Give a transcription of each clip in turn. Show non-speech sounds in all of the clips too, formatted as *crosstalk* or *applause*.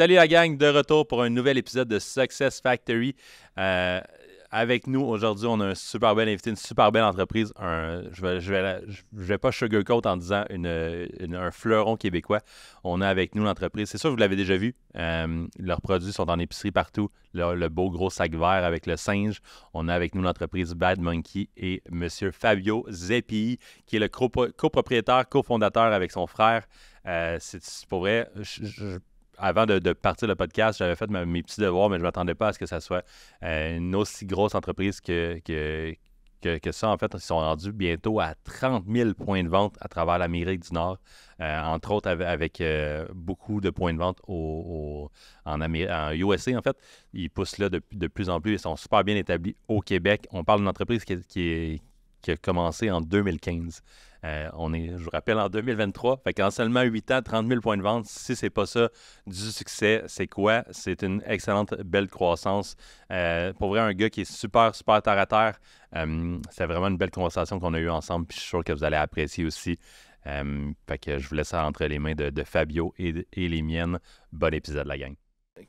Salut la gang, de retour pour un nouvel épisode de Success Factory. Euh, avec nous aujourd'hui, on a un super bel invité, une super belle entreprise. je ne vais, pas sugarcoat en disant un fleuron québécois. On a avec nous l'entreprise. C'est sûr, vous l'avez déjà vu. Euh, leurs produits sont en épicerie partout. Le, beau gros sac vert avec le singe. On a avec nous l'entreprise Bad Monkey et M. Fabio Zepi, qui est le copropriétaire, cofondateur avec son frère. Euh, c'est pour vrai, avant de, partir le podcast, j'avais fait mes petits devoirs, mais je ne m'attendais pas à ce que ça soit euh, une aussi grosse entreprise que, que, ça. En fait, ils sont rendus bientôt à 30 000 points de vente à travers l'Amérique du Nord, euh, entre autres avec, euh, beaucoup de points de vente au, en, en USA. En fait, ils poussent là de, plus en plus. Ils sont super bien établis au Québec. On parle d'une entreprise qui, qui a commencé en 2015. Euh, on est, je vous rappelle, en 2023. Fait seulement 8 ans, 30 000 points de vente, si c'est pas ça du succès, c'est quoi? C'est une excellente, belle croissance. Euh, pour vrai, un gars qui est super, super terre à terre. Euh, c'est vraiment une belle conversation qu'on a eue ensemble. Puis je suis sûr que vous allez apprécier aussi. fait que je vous laisse ça entre les mains de, Fabio et, et les miennes. Bon épisode, la gang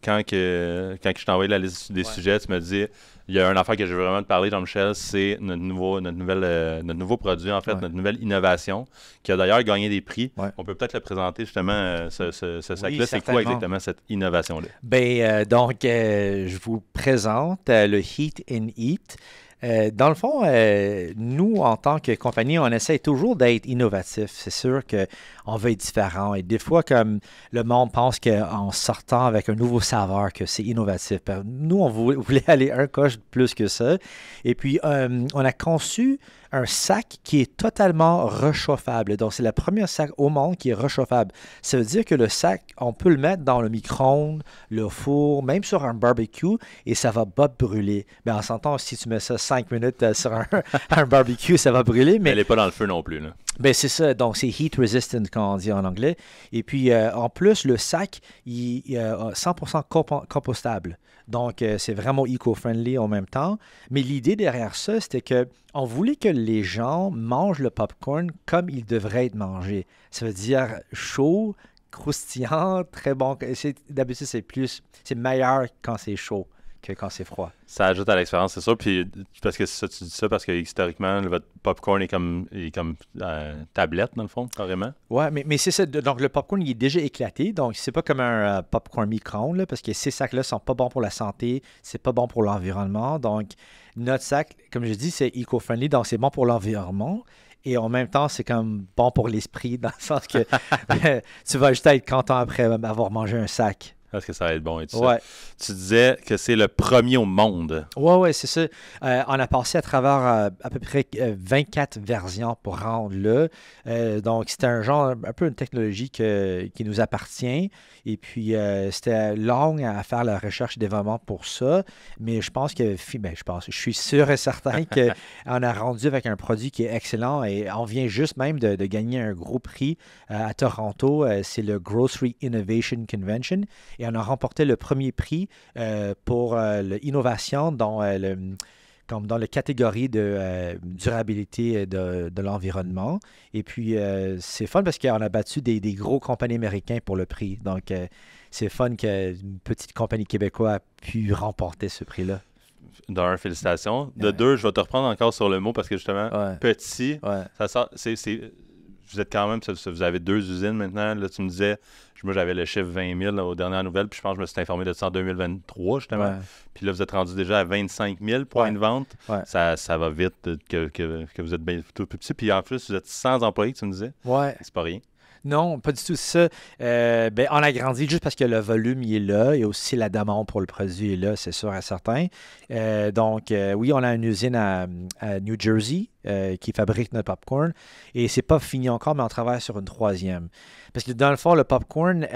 quand que quand envoyé je la liste des sujets, tu me dis il y a un affaire que je veux vraiment te parler, Jean-Michel, c'est notre nouveau, nouvelle, euh, notre produit, en fait, notre nouvelle innovation, qui a d'ailleurs gagné des prix. On peut peut-être le présenter justement, euh, ce, sac-là. c'est quoi exactement cette innovation-là? Bien, euh, donc, je vous présente le Heat in Eat. Euh, dans le fond, euh, nous, en tant que compagnie, on essaie toujours d'être innovatif. C'est sûr qu'on veut être différent. Et des fois, comme le monde pense qu'en sortant avec un nouveau saveur, que c'est innovatif. Ben, nous, on *laughs* voulait aller un coche plus que ça. Et puis, euh, on a conçu un sac qui est totalement rechauffable. Donc, c'est le premier sac au monde qui est rechauffable. Ça veut dire que le sac, on peut le mettre dans le micro-ondes, le four, même sur un barbecue, et ça va pas brûler. Mais en s'entend, si tu mets ça cinq minutes euh, sur *laughs* un, barbecue, ça va brûler. Mais... Elle n'est pas dans le feu non plus. Là. Ben c'est ça, donc c'est heat resistant quand on dit en anglais. Et puis euh, en plus, le sac, il est euh, 100% compostable. Donc, euh, c'est vraiment eco-friendly en même temps. Mais l'idée derrière ça, c'était que on voulait que les gens mangent le popcorn comme il devrait être mangé. Ça veut dire chaud, croustillant, très bon. D'habitude, c'est plus, c'est meilleur quand c'est chaud que quand c'est froid. Ça ajoute à l'expérience, c'est sûr. Puis, parce que ça, tu dis ça parce que historiquement, votre popcorn est comme, est comme euh, tablette, dans le fond, carrément. Oui, mais, c'est ça. Donc, le popcorn, il est déjà éclaté. Donc, c'est pas comme un euh, popcorn micro-ondes, parce que ces sacs-là sont pas bons pour la santé, c'est pas bon pour l'environnement. Donc, notre sac, comme je dis, c'est eco-friendly, donc c'est bon pour l'environnement et en même temps, c'est comme bon pour l'esprit, *laughs* dans le sens que *laughs* *laughs* tu vas juste être content après avoir mangé un sac. Est-ce que ça va être bon et tout ça? Tu disais que c'est le premier au monde. Oui, oui, c'est ça. Euh, on a passé à travers euh, à peu près 24 euh, versions pour rendre le donc, c'était un genre, un peu une technologie qui nous appartient. Et puis, c'était long à faire la recherche et développement pour ça. Mais je pense que, ben, je pense, je suis sûr et certain *laughs* qu'on a rendu avec un produit qui est excellent et on vient juste même de gagner un gros prix à Toronto. c'est le Grocery Innovation Convention et on a remporté le premier prix euh, pour euh, l'innovation dans euh, comme dans la catégorie de durabilité de, de l'environnement. Et puis, c'est fun parce qu'on a battu des, gros compagnies américaines pour le prix. Donc, c'est fun qu'une petite compagnie québécoise a pu remporter ce prix-là. D'un, félicitations. De deux, je vais te reprendre encore sur le mot parce que justement, petit, ça sort, c'est vous êtes quand même, vous avez deux usines maintenant. Là, tu me disais, moi j'avais le chiffre 20 000 aux dernières nouvelles, puis je pense que je me suis informé de ça en 2023 justement. Puis là, vous êtes rendu déjà à 25 000 points de vente. Ça, ça, va vite euh, que, vous êtes bien, tout petit. Puis en plus, vous êtes sans employés, tu me disais. Ouais. C'est pas rien. Non, pas du tout ça. On euh, ben, on juste parce que le volume il est là et aussi la demande pour le produit est là, c'est sûr et certain. Euh, donc, euh, oui, on a une usine à, New Jersey qui fabrique notre popcorn et c'est pas fini encore, mais on travaille sur une troisième. Parce que dans le fond, le popcorn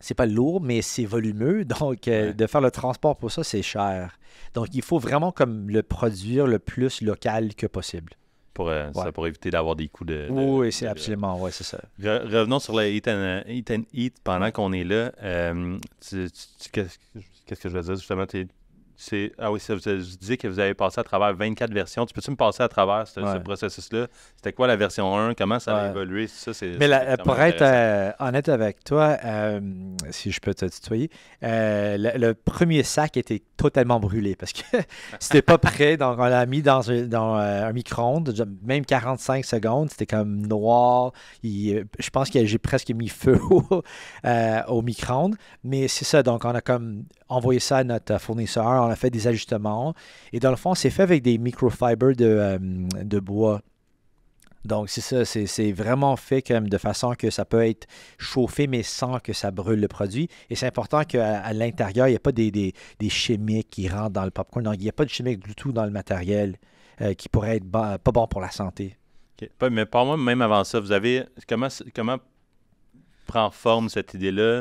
c'est pas lourd, mais c'est volumeux. *laughs* Donc, de faire le transport pour ça, c'est cher. Donc, il faut vraiment comme le produire le plus local que possible. Pour, euh, ça, pour éviter d'avoir des coups de. oui, c'est absolument, c'est ça. revenons sur le eat, euh, pendant qu'on est là. Euh, qu'est-ce que je veux dire justement? ah oui, je disais que vous avez passé à travers 24 versions. Tu peux-tu me passer à travers ce, processus-là? C'était quoi la version 1? Comment ça a évolué? Mais pour être honnête avec toi, si je peux te tutoyer, le, premier sac était tellement brûlé parce que *laughs* c'était pas prêt. Donc, on l'a mis dans, un euh, micro-ondes, même 45 secondes. C'était comme noir. Euh, je pense que j'ai presque mis feu *laughs* euh, au, micro-ondes. Mais c'est ça. Donc, on a comme envoyé ça à notre fournisseur. On a fait des ajustements. Et dans le fond, c'est fait avec des microfibres de, de bois. Donc, c'est ça, c'est vraiment fait comme de façon que ça peut être chauffé, mais sans que ça brûle le produit. Et c'est important qu'à à, l'intérieur, il n'y a pas des, des, des, chimiques qui rentrent dans le popcorn. Donc, il n'y a pas de chimiques du tout dans le matériel euh, qui pourrait être pas bon pour la santé. Mais par moi, même avant ça, vous avez comment, comment prend forme cette idée-là.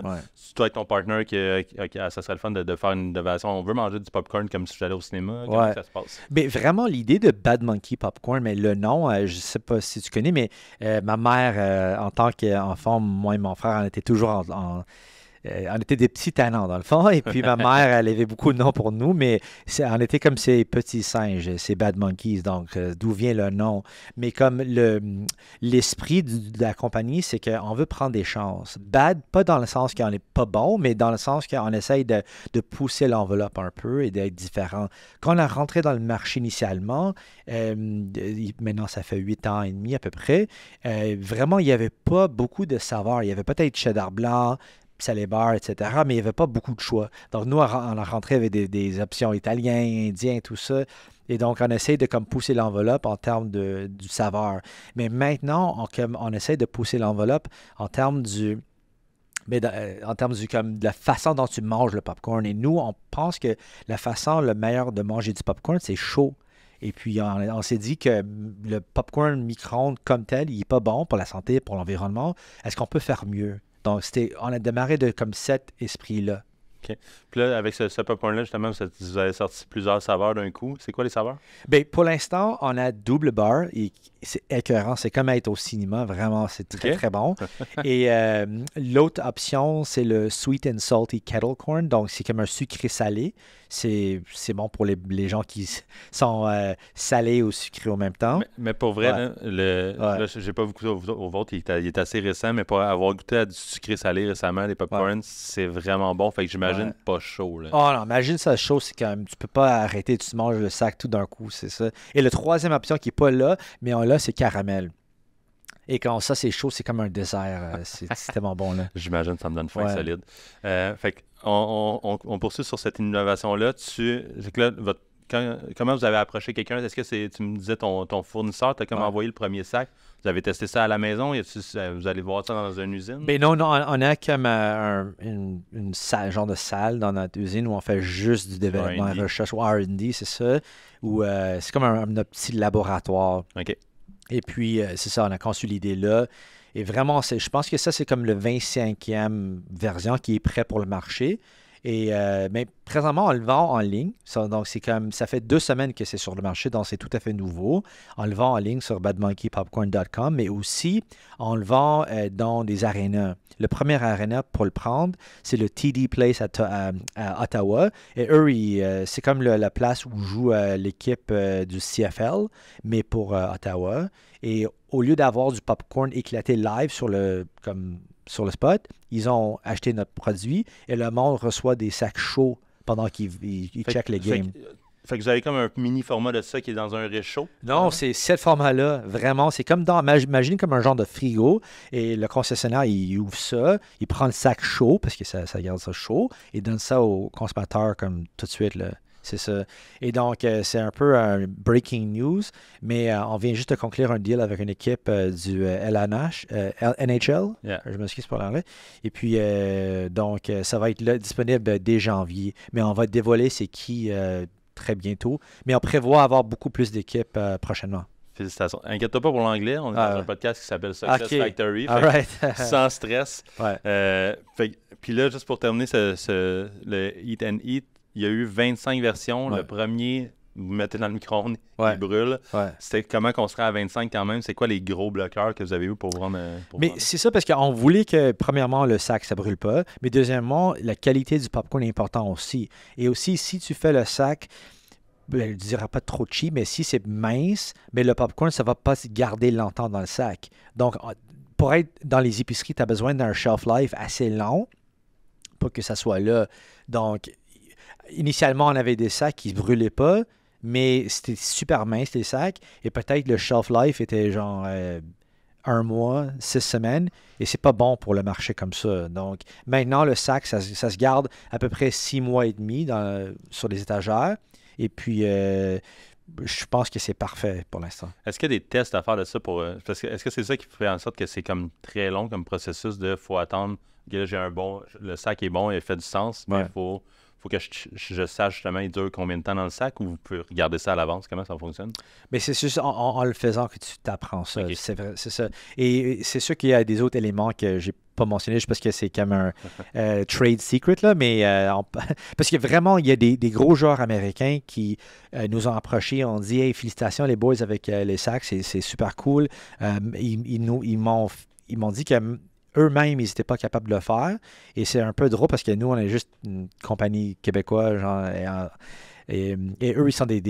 toi avec ton partenaire, que ah, ça serait le fun de, faire une innovation. On veut manger du popcorn comme si j'allais au cinéma. Comment ça se passe? Mais vraiment l'idée de Bad Monkey Popcorn, mais le nom, je euh, je sais pas si tu connais, mais euh, ma mère, euh, en tant qu'enfant, moi et mon frère, on était toujours en euh, on était des petits talents dans le fond. Et puis, ma mère, elle avait beaucoup de noms pour nous, mais on était comme ces petits singes, ces bad monkeys. Donc, euh, d'où vient le nom? Mais comme l'esprit de la compagnie, c'est qu'on veut prendre des chances. Bad, pas dans le sens qu'on n'est pas bon, mais dans le sens qu'on essaye de, pousser l'enveloppe un peu et d'être différent. Quand on a rentré dans le marché initialement, euh, maintenant, ça fait huit ans et demi à peu près, vraiment, il n'y avait pas beaucoup de saveurs. Il y avait peut-être cheddar blanc, Salébar, les etc. Mais il n'y avait pas beaucoup de choix. Donc, nous, on a rentré avec des, options italiennes, indiennes, tout ça. Et donc, on essaie de comme pousser l'enveloppe en termes de, du saveur. Mais maintenant, on, comme, on essaie de pousser l'enveloppe en termes du, mais euh, en termes du, comme, de la façon dont tu manges le popcorn. Et nous, on pense que la façon le meilleur de manger du popcorn, c'est chaud. Et puis, on, s'est dit que le popcorn micro-ondes comme tel, il n'est pas bon pour la santé, pour l'environnement. Est-ce qu'on peut faire mieux? Donc, c'était, on a démarré de comme cet esprit-là. OK. Puis là, avec ce, ce popcorn-là, justement, vous avez sorti plusieurs saveurs d'un coup. C'est quoi les saveurs? Bien, pour l'instant, on a double bar et, c'est écœurant. C'est comme être au cinéma. Vraiment, c'est très, très bon. *laughs* Et euh, l'autre option, c'est le Sweet and Salty Kettle Corn. Donc, c'est comme un sucré salé. C'est bon pour les, gens qui sont euh, salés ou sucrés au même temps. Mais, pour vrai, hein, le, pas goûté au, vôtre. Il, est, assez récent, mais pour avoir goûté à du sucré salé récemment, les popcorns, c'est vraiment bon. Fait que j'imagine pas chaud. Oh non, imagine ça chaud. C'est quand même, tu peux pas arrêter. Tu manges le sac tout d'un coup. C'est ça. Et la troisième option qui n'est pas là, mais on c'est caramel. Et quand ça, c'est chaud, c'est comme un dessert. Euh, c'est *laughs* tellement bon, là. J'imagine, ça me donne faim solide. Euh, fait on, on, poursuit sur cette innovation-là. Tu, votre, comment vous avez approché quelqu'un? Est-ce que c'est, tu me disais, ton, ton fournisseur as comme envoyé le premier sac? Vous avez testé ça à la maison? Et tu, vous allez voir ça dans une usine? Ben non, non, on a comme euh, un, une, genre de salle dans notre usine où on fait juste du développement, recherche ou R&D, c'est ça. Ou c'est comme un, petit laboratoire. OK. Et puis, euh, c'est ça, on a conçu l'idée là. Et vraiment, je pense que ça, c'est comme le 25e version qui est prêt pour le marché. Et euh, mais présentement, on le vend en ligne. Ça, donc, c'est comme ça fait deux semaines que c'est sur le marché, donc c'est tout à fait nouveau. en le vend en ligne sur badmonkeypopcorn.com, mais aussi en le vend euh, dans des arénas. Le premier aréna pour le prendre, c'est le TD Place euh, à, Ottawa. Et eux, c'est comme la place où joue l'équipe du CFL, mais pour Ottawa. Et au lieu d'avoir du popcorn éclaté live sur le comme sur le spot, ils ont acheté notre produit et le monde reçoit des sacs chauds pendant qu'ils checkent les games. Euh, fait que vous avez comme un mini format de ça qui est dans un réchaud. Non, c'est ce format-là. Vraiment, c'est comme dans. Imagine comme un genre de frigo. Et le concessionnaire, il ouvre ça, il prend le sac chaud parce que ça, garde ça chaud. et donne ça au consommateur comme tout de suite. le c'est ça. Et donc, euh, c'est un peu un breaking news, mais euh, on vient juste de conclure un deal avec une équipe euh, du LNH, NHL. Je m'excuse pour l'anglais. Et puis, donc, ça va être disponible dès janvier, mais on va dévoiler c'est qui très bientôt. Mais on prévoit avoir beaucoup plus d'équipes prochainement. Félicitations. Inquiète-toi pas pour l'anglais. On a ah un podcast qui s'appelle Success Factory. *laughs* sans stress. puis là, juste pour terminer ce, le Eat and Eat, il y a eu 25 versions. Le premier, vous mettez dans le micro-ondes, il brûle. C'était comment qu'on serait à 25 quand même? C'est quoi les gros bloqueurs que vous avez eu pour rendre. Euh, mais c'est ça parce qu'on voulait que, premièrement, le sac, ça brûle pas. Mais deuxièmement, la qualité du popcorn est importante aussi. Et aussi, si tu fais le sac. elle ben, je ne dirais pas trop chi, mais si c'est mince, mais ben, le popcorn, ça ne va pas se garder longtemps dans le sac. Donc, pour être dans les épiceries, tu as besoin d'un shelf life assez long pour que ça soit là. Donc, initialement, on avait des sacs qui ne brûlaient pas, mais c'était super mince les sacs. Et peut-être le shelf life était genre euh, un mois, six semaines. Et c'est pas bon pour le marché comme ça. Donc maintenant, le sac, ça, se garde à peu près six mois et demi sur les étagères. Et puis. Euh, je pense que c'est parfait pour l'instant. Est-ce qu'il y a des tests à faire de ça pour. Euh, est-ce que c'est ça qui fait en sorte que c'est comme très long comme processus de faut attendre que j'ai un bon. Le sac est bon et fait du sens, mais il faut faut que je, sache justement, il dure combien de temps dans le sac ou vous pouvez regarder ça à l'avance, comment ça fonctionne? Mais c'est juste en, le faisant que tu t'apprends ça. C'est ça. Et c'est sûr qu'il y a des autres éléments que j'ai pas mentionné juste parce que c'est comme un *laughs* euh, trade secret, là, mais euh, *laughs* parce que vraiment, il y a des, gros joueurs américains qui euh, nous ont approchés, ont dit Hey, félicitations les boys avec les sacs, c'est super cool. ils, ils, ils m'ont dit que eux-mêmes, ils n'étaient pas capables de le faire. Et c'est un peu drôle parce que nous, on est juste une compagnie québécoise, et, eux, ils sont des,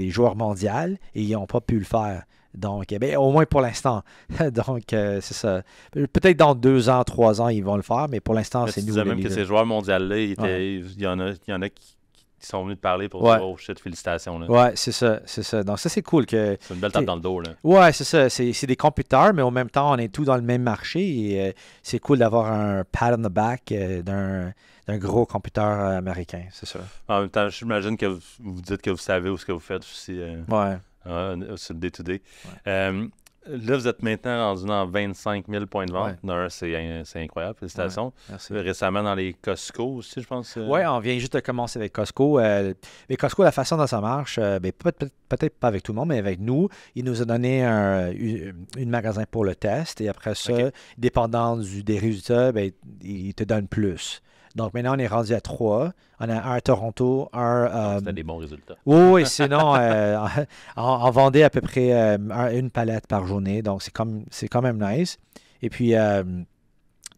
euh, joueurs mondiaux et ils n'ont pas pu le faire. Donc, eh ben, au moins pour l'instant. *laughs* Donc, euh, c'est ça. Peut-être dans deux ans, trois ans, ils vont le faire, mais pour l'instant, c'est nous. même que ces joueurs mondiaux-là, il y en a qui ils sont venus te parler pour ouais. dire Oh shit, félicitations. Là. Ouais, c'est ça, c'est ça. Donc ça, c'est cool que. C'est une belle tape dans le dos, là. Ouais, c'est ça. C'est des computers, mais en même temps, on est tous dans le même marché. Et euh, c'est cool d'avoir un pat on the back euh, d'un d'un gros computer euh, américain, c'est ça. En même temps, j'imagine que vous, dites que vous savez où ce que vous faites aussi. ouais. sur le day-to-day là, vous êtes maintenant rendu dans 25 000 points de vente. C'est incroyable. Félicitations. Euh, récemment, dans les Costco aussi, je pense. Euh. Oui, on vient juste de commencer avec Costco. Euh, mais Costco, la façon dont ça marche, ben, peut-être pas avec tout le monde, mais avec nous, il nous a donné un, une magasin pour le test. Et après ça, dépendant des résultats, ben il te donne plus. Donc maintenant, on est rendu à trois. On a un à Toronto, un. Euh, ah, c'était des bons résultats. Oui, sinon, on, euh, *laughs* vendait à peu près euh, une palette par journée. Donc c'est comme quand même nice. Et puis,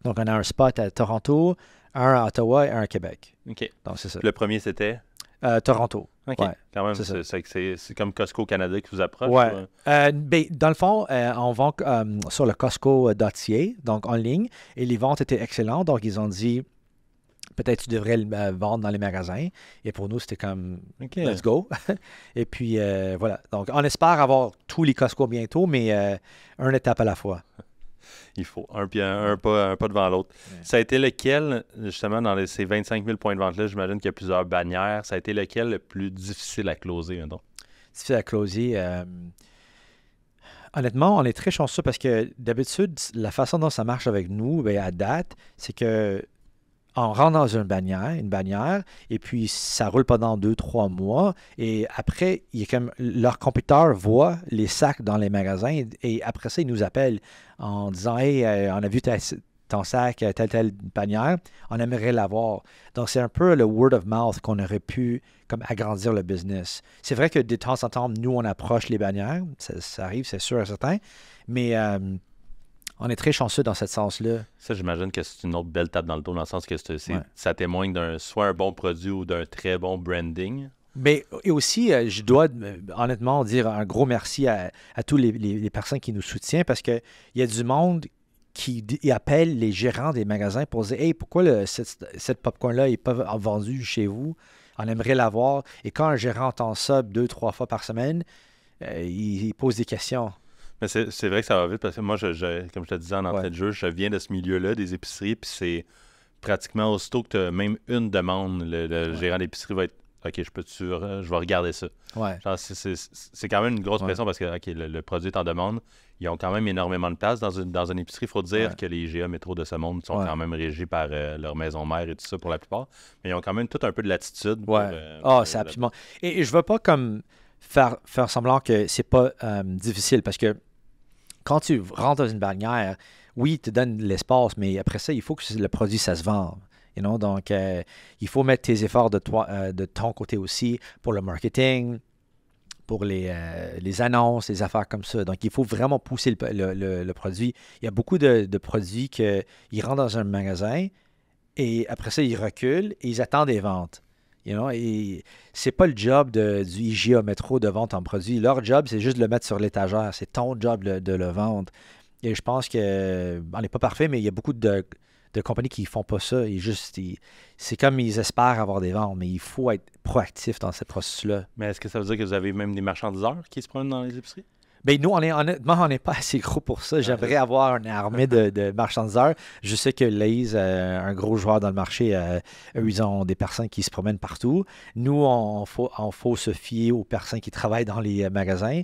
donc on a un spot à Toronto, un à Ottawa et un à Québec. OK. Donc c'est ça. Le premier, c'était Toronto. OK. quand même, c'est comme Costco Canada qui vous approche. Oui. Ben, dans le fond, on vend sur le Costco.ca, donc en ligne, et les ventes étaient excellentes. Donc, ils ont dit peut-être tu devrais le euh, vendre dans les magasins. Et pour nous, c'était comme, let's go. *laughs* et puis, euh, voilà. Donc, on espère avoir tous les Costco bientôt, mais euh, une étape à la fois. *laughs* Il faut un, un, pas, devant l'autre. Ça a été lequel, justement, dans ces 25 000 points de vente-là, j'imagine qu'il y a plusieurs bannières. Ça a été lequel le plus difficile à closer, un donc? Difficile à closer. Honnêtement, on est très chanceux parce que d'habitude, la façon dont ça marche avec nous, ben, à date, c'est que on rentre dans une bannière, une bannière, et puis ça roule pendant deux, trois mois. Et après, il comme leur computer voit les sacs dans les magasins et après ça, ils nous appellent en disant Hey, euh, on a vu ton sac, euh, telle, telle bannière, on aimerait l'avoir. Donc, c'est un peu le word of mouth qu'on aurait pu comme agrandir le business. C'est vrai que de temps en temps, nous, on approche les bannières, ça, ça arrive, c'est sûr et certain, mais. Euh, on est très chanceux dans ce sens-là. Ça, j'imagine que c'est une autre belle table dans le dos, dans le sens que ça témoigne d'un soit un bon produit ou d'un très bon branding. Mais, aussi, euh, je dois euh, honnêtement dire un gros merci à, à tous les, personnes qui nous soutiennent parce qu'il y a du monde qui appelle les gérants des magasins pour dire Hey, pourquoi le, cette, pop popcorn-là n'est pas vendue chez vous On aimerait l'avoir. Et quand un gérant entend ça deux, trois fois par semaine, euh, il pose des questions c'est vrai que ça va vite parce que moi, comme je te disais en entrée de jeu, je viens de ce milieu-là, des épiceries, puis c'est pratiquement aussitôt que tu as même une demande, le, gérant d'épicerie va être OK, je peux tu, euh, je vais regarder ça. C'est quand même une grosse pression parce que le, produit est en demande. Ils ont quand même énormément de place dans une, dans une épicerie. Il faut dire que les IGA métro de ce monde sont quand même régis par euh, leur maison mère et tout ça pour la plupart. Mais ils ont quand même tout un peu de latitude. Ouais. Euh, ah, c'est absolument. Et, je veux pas comme faire, faire semblant que c'est pas difficile parce que quand tu rentres dans une bannière, oui, tu donnes l'espace, mais après ça, il faut que le produit, ça se vende. Donc, euh, il faut mettre tes efforts de, toi, euh, de ton côté aussi pour le marketing, pour euh, les, annonces, les affaires comme ça. Donc, il faut vraiment pousser le, produit. Il y a beaucoup de, de produits qu'ils rentrent dans un magasin et après ça, ils reculent et ils attendent des ventes. You know, c'est pas le job de, du IGA Métro de vendre un produit. Leur job, c'est juste de le mettre sur l'étagère. C'est ton job de le vendre. Et je pense que on n'est pas parfait, mais il y a beaucoup de, de compagnies qui font pas ça. Et juste, c'est comme ils espèrent avoir des ventes, mais il faut être proactif dans ce processus-là. Mais est-ce que ça veut dire que vous avez même des marchandiseurs qui se prennent dans les épiceries? Mais ben, nous, on est, honnêtement, on n'est pas *laughs* assez gros pour ça. Ah, J'aimerais avoir une armée de, de marchandiseurs. Je sais que Lays, euh, un gros joueur dans le marché, euh, ils ont des personnes qui se promènent partout. Nous, on faut, se fier aux personnes qui travaillent dans les euh, magasins,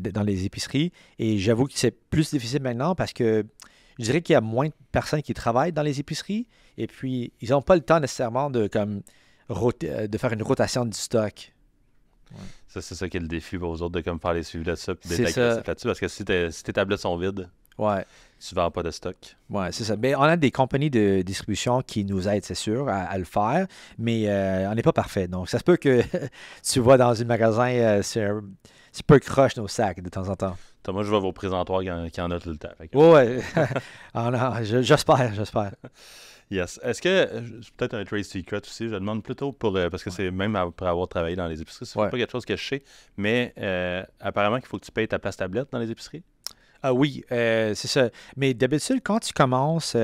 dans les épiceries. Et j'avoue que c'est plus difficile maintenant parce que je dirais qu'il y a moins de personnes qui travaillent dans les épiceries. Et puis, ils n'ont pas le temps nécessairement de, comme, de faire une rotation du stock c'est ça qui est le défi pour autres, de comme faire les suivis là ça et d'être là-dessus. Parce que si, si tes tablettes sont vides, ouais. tu ne vends pas de stock. Oui, c'est ça. Mais ben, on a des compagnies de distribution qui nous aident, c'est sûr, à, le faire, mais euh, on n'est pas parfait. Donc, ça se peut que *laughs* tu vois dans un magasin, tu euh, c'est un croche nos sacs de temps en temps. Moi, je vois vos présentoirs qui en, en a tout le temps. Oui, oui. *laughs* Ah j'espère, j'espère. *laughs* Yes. Est-ce que, euh, peut-être un trade secret aussi, je demande plutôt pour, parce que c'est même après avoir travaillé dans les épiceries, c'est pas quelque chose que je sais, mais euh, apparemment qu'il faut que tu payes ta place tablette dans les épiceries. Ah oui, euh, c'est ça. Mais d'habitude, quand tu commences,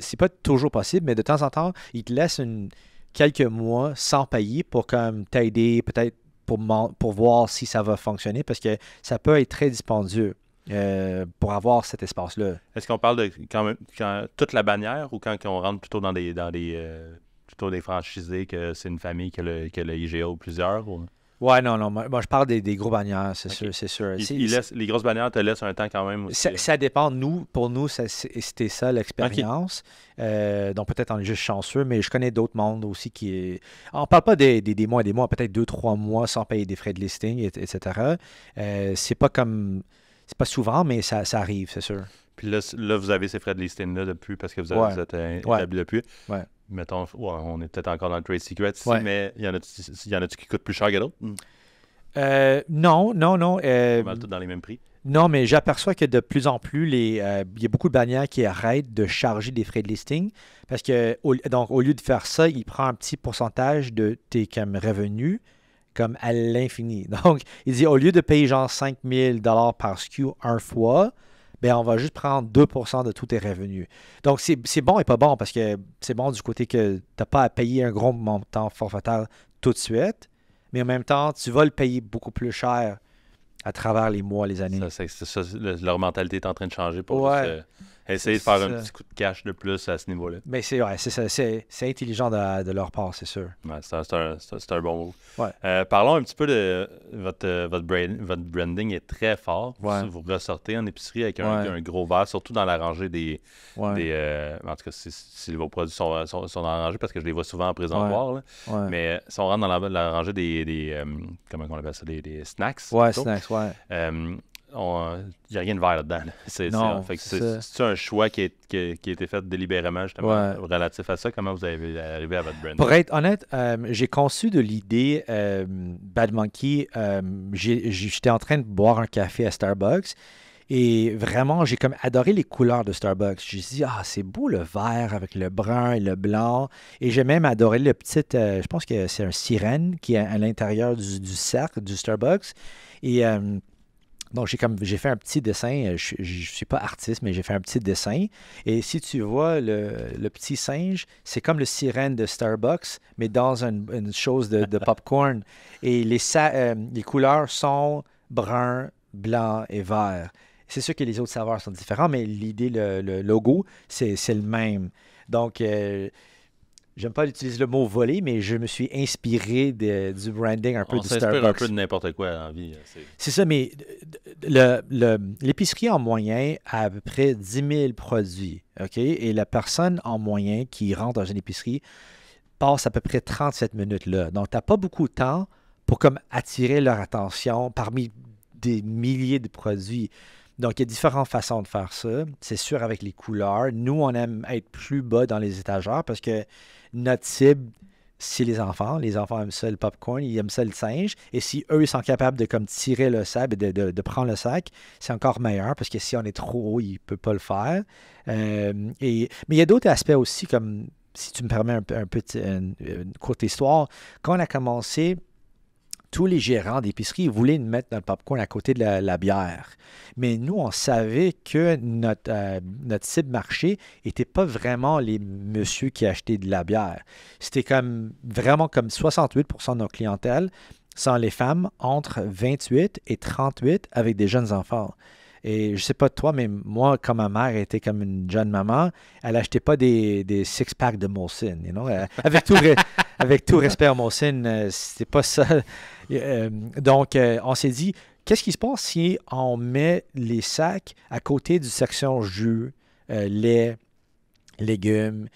c'est pas toujours possible, mais de temps en temps, ils te laissent une, quelques mois sans payer pour comme t'aider peut-être pour, pour voir si ça va fonctionner parce que ça peut être très dispendieux. Euh, pour avoir cet espace-là. Est-ce qu'on parle de quand même toute la bannière ou quand on rentre plutôt dans des dans des euh, plutôt des franchisés que c'est une famille que le, que le IGA ou plusieurs? Ou... Ouais, non, non. Moi, je parle des, gros bannières, c'est sûr, c'est sûr. les grosses bannières te laissent un temps quand même Ça, dépend. Nous, pour nous, c'était ça l'expérience. Euh, donc, peut-être on est juste chanceux, mais je connais d'autres mondes aussi qui. On parle pas des, mois et des mois, peut-être deux, trois mois sans payer des frais de listing, etc. c'est pas comme c'est pas souvent, mais ça, arrive, c'est sûr. Puis là, là, vous avez ces frais de listing-là depuis parce que vous, avez, êtes euh, établi depuis. Ouais. Mettons, on est peut-être encore dans le Trade Secret ici, mais y en a-tu qui coûtent plus cher que d'autres? Hmm. Euh, non, non, non. Euh, tout dans les mêmes prix. Non, mais j'aperçois que de plus en plus, euh, il y a beaucoup de bannières qui arrêtent de charger des frais de listing parce que donc, au lieu de faire ça, il prend un petit pourcentage de tes revenus comme à l'infini. *laughs* Donc, il dit, au lieu de payer genre 5000 dollars par SKU un fois, ben on va juste prendre 2% de tous tes revenus. Donc, c'est bon et pas bon parce que c'est bon du côté que tu n'as pas à payer un gros montant forfaitaire tout de suite, mais en même temps, tu vas le payer beaucoup plus cher à travers les mois, les années. Ça, ça, leur mentalité est en train de changer pour ouais. Euh, Essayer de faire un petit coup de cash de plus à ce niveau-là. Mais c'est c'est intelligent de, leur part, c'est sûr. c'est un, un, bon mot. Euh, parlons un petit peu de votre, euh, votre, branding est très fort. Vous, vous ressortez en épicerie avec un, gros verre, surtout dans la rangée des. Euh, en tout cas, si, vos produits sont, dans la rangée, parce que je les vois souvent en présentoir. Mais si on rentre dans la, rangée des. des on appelle ça Des, snacks. Ouais, snacks, ouais. Il n'y a rien de vert là-dedans. C'est, un choix qui, a, été fait délibérément, justement, relatif à ça. Comment vous avez arrivé à votre brand? Pour être honnête, euh, j'ai conçu de l'idée euh, Bad Monkey. Euh, j'étais en train de boire un café à Starbucks. Et vraiment, j'ai comme adoré les couleurs de Starbucks. J'ai dit, ah, c'est beau le vert avec le brun et le blanc. Et j'ai même adoré le petit, je pense que c'est un sirène qui est à l'intérieur du, cercle du Starbucks. Et euh, donc, j'ai comme j'ai fait un petit dessin. Euh, je ne suis pas artiste, mais j'ai fait un petit dessin. Et si tu vois le, petit singe, c'est comme le sirène de Starbucks, mais dans une, chose de, *laughs* popcorn. Et les, euh, les couleurs sont brun, blanc et vert. C'est sûr que les autres saveurs sont différents, mais l'idée, le, logo, c'est le même. Donc, euh, J'aime pas utiliser le mot voler, mais je me suis inspiré du branding un peu On un peu de n'importe quoi en vie. Euh, c'est ça, mais l'épicerie en moyen a à peu près 10 000 produits. ok Et la personne en moyen qui rentre dans une épicerie passe à peu près 37 minutes là. Donc, tu n'as pas beaucoup de temps pour comme attirer leur attention parmi des milliers de produits. Donc, il y a différentes façons de faire ça. C'est sûr avec les couleurs. Nous, on aime être plus bas dans les étagères parce que notre cible, c'est les enfants. Les enfants aiment ça le popcorn, ils aiment ça le singe. Et si eux, ils sont capables de comme tirer le sable et de, prendre le sac, c'est encore meilleur parce que si on est trop haut, ils ne peuvent pas le faire. Euh, et, mais il y a d'autres aspects aussi, comme si tu me permets un, un petit, une courte histoire. Quand on a commencé, tous les gérants d'épicerie voulaient nous mettre notre popcorn à côté de la, bière. Mais nous, on savait que notre, euh, cible marché n'était pas vraiment les messieurs qui achetaient de la bière. C'était comme vraiment comme 68 de nos clientèles sont les femmes, entre 28 et 38 avec des jeunes enfants. Et je ne sais pas toi, mais moi, comme ma mère était comme une jeune maman, elle n'achetait pas des, six-packs de Molson, you know? avec, tout *laughs* avec tout respect à ce euh, c'est pas ça. Euh, donc, euh, on s'est dit, qu'est-ce qui se passe si on met les sacs à côté du section jus, lait, légumes,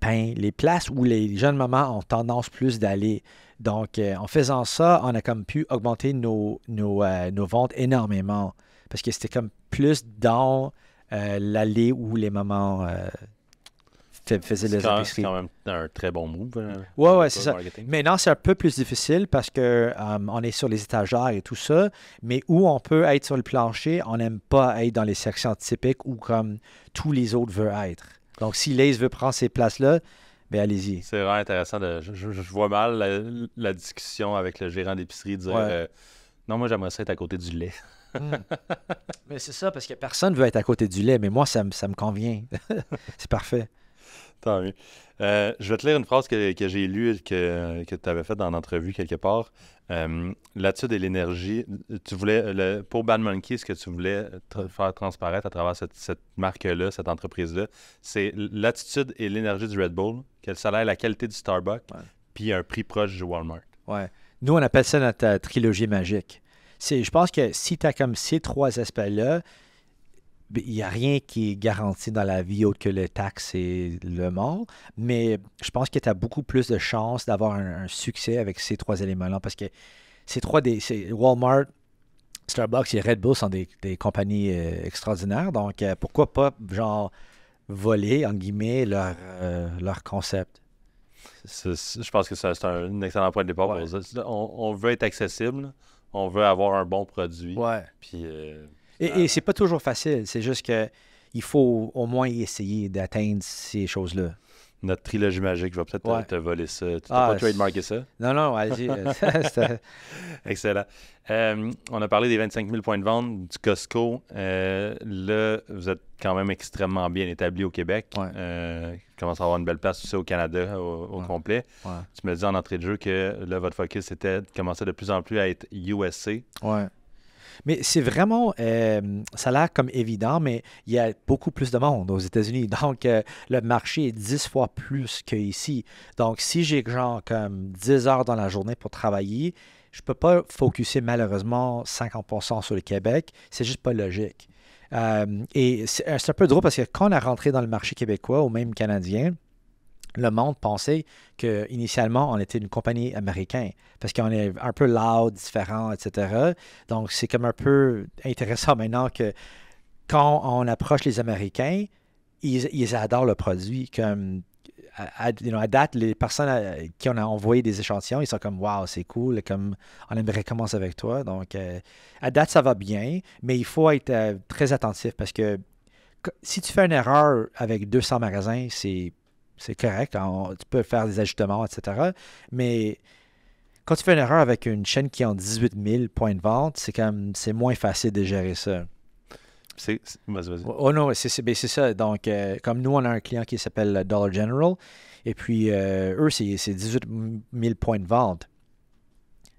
pain, les places où les jeunes mamans ont tendance plus d'aller. Donc, en faisant ça, on a comme pu augmenter nos, nos, ventes énormément parce que c'était comme plus dans l'allée où les mamans faisait les épiceries. C'est quand même un très bon move. Hein. ouais, ouais, c'est ça. Maintenant, c'est un peu plus difficile parce que euh, on est sur les étagères et tout ça, mais où on peut être sur le plancher, on n'aime pas être dans les sections typiques où comme tous les autres veulent être. Donc, si l'Ace veut prendre ces places-là, ben allez-y. C'est vraiment intéressant. De, je, vois mal la, discussion avec le gérant d'épicerie dire euh, Non, moi, j'aimerais être à côté du lait. Hmm. *laughs* Mais c'est ça, parce que personne veut être à côté du lait, mais moi, ça, ça me convient. *laughs* c'est parfait. Euh, je vais te lire une phrase que, j'ai lue, et que tu avais faite dans l'entrevue quelque part. Euh, l'attitude et l'énergie, tu voulais, pour Bad Monkey, ce que tu voulais faire transparaître à travers cette, marque-là, cette entreprise-là, c'est l'attitude et l'énergie du Red Bull, quel salaire, la qualité du Starbucks, puis un prix proche du Walmart. Ouais. Nous, on appelle ça notre euh, trilogie magique. Je pense que si tu as comme ces trois aspects-là, il n'y a rien qui est garanti dans la vie autre que le taxe et le mort. Mais je pense que tu as beaucoup plus de chances d'avoir un, succès avec ces trois éléments-là parce que ces trois, des, Walmart, Starbucks et Red Bull sont des, compagnies euh, extraordinaires. Donc, euh, pourquoi pas, genre, voler, en guillemets, leur, euh, leur concept? je pense que c'est un, excellent point de départ. on, on, veut être accessible, on veut avoir un bon produit. Ouais. Puis. Et, euh, et c'est pas toujours facile. C'est juste qu'il faut au moins essayer d'atteindre ces choses-là. Notre trilogie magique va peut-être te, voler ça. Tu n'as ah, pas trademarké ça? Non, non, vas *laughs* y *laughs* Excellent. Euh, on a parlé des 25 000 points de vente du Costco. Euh, là, vous êtes quand même extrêmement bien établi au Québec. commence à avoir une belle place, aussi au Canada au, complet. Tu me disais en entrée de jeu que là, votre focus était de commencer de plus en plus à être USC. Mais c'est vraiment, euh, ça a l'air comme évident, mais il y a beaucoup plus de monde aux États-Unis. *laughs* Donc, euh, le marché est 10 fois plus qu'ici. Donc, si j'ai genre comme 10 heures dans la journée pour travailler, je ne peux pas focuser malheureusement 50% sur le Québec. C'est juste pas logique. Euh, et c'est un peu drôle parce que quand on est rentré dans le marché québécois ou même canadien, le monde pensait qu'initialement, on était une compagnie américaine parce qu'on est un peu loud, différent, etc. Donc, c'est comme un peu intéressant maintenant que quand on approche les Américains, ils, adorent le produit. Comme, à, date, les personnes euh, qui on a envoyé des échantillons, ils sont comme Waouh, c'est cool, comme on aimerait commencer avec toi. Donc, euh, à date, ça va bien, mais il faut être euh, très attentif parce que si tu fais une erreur avec 200 magasins, c'est c'est correct. Hein, tu peux faire des ajustements, etc. Mais quand tu fais une erreur avec une chaîne qui a en 18 000 points de vente, c'est comme c'est moins facile de gérer ça. C'est, oh, oh non, c'est, ben, ça. Donc, euh, comme nous, on a un client qui s'appelle euh, Dollar General, et puis euh, eux, c'est, 18 000 points de vente.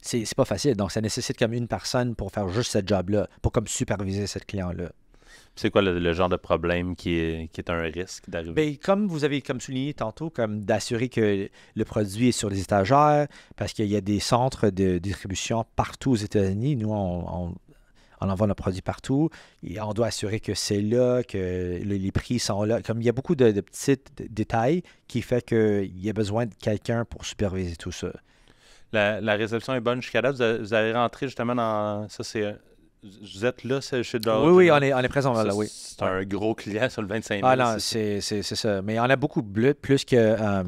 C'est, c'est pas facile. Donc, ça nécessite comme une personne pour faire juste ce job-là, pour comme superviser cette client-là. C'est quoi le, genre de problème qui est, un risque d'arriver? Ben, comme vous avez comme souligné tantôt, comme d'assurer que le produit est sur les étagères, parce qu'il y a des centres de distribution partout aux États-Unis. Nous, on, envoie nos produits partout. Et on doit assurer que c'est là, que les prix sont là. Comme il y a beaucoup de, petits détails qui font qu'il y a besoin de quelqu'un pour superviser tout ça. La, résolution est bonne jusqu'à là. Vous, avez, rentré justement dans. Ça, c'est vous êtes là, c'est chez Dollar Oui, oui, on est, on présent là, C'est un gros client sur le 25 000. Ah non, c'est ça. Mais on a beaucoup plus que. Euh,